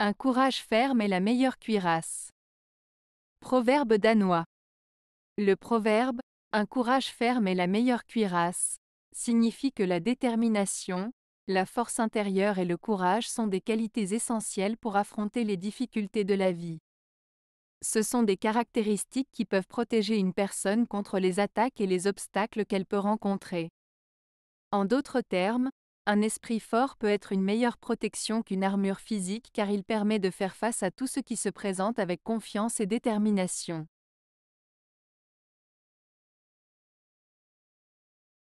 Un courage ferme est la meilleure cuirasse. Proverbe danois. Le proverbe Un courage ferme est la meilleure cuirasse signifie que la détermination, la force intérieure et le courage sont des qualités essentielles pour affronter les difficultés de la vie. Ce sont des caractéristiques qui peuvent protéger une personne contre les attaques et les obstacles qu'elle peut rencontrer. En d'autres termes, un esprit fort peut être une meilleure protection qu'une armure physique car il permet de faire face à tout ce qui se présente avec confiance et détermination.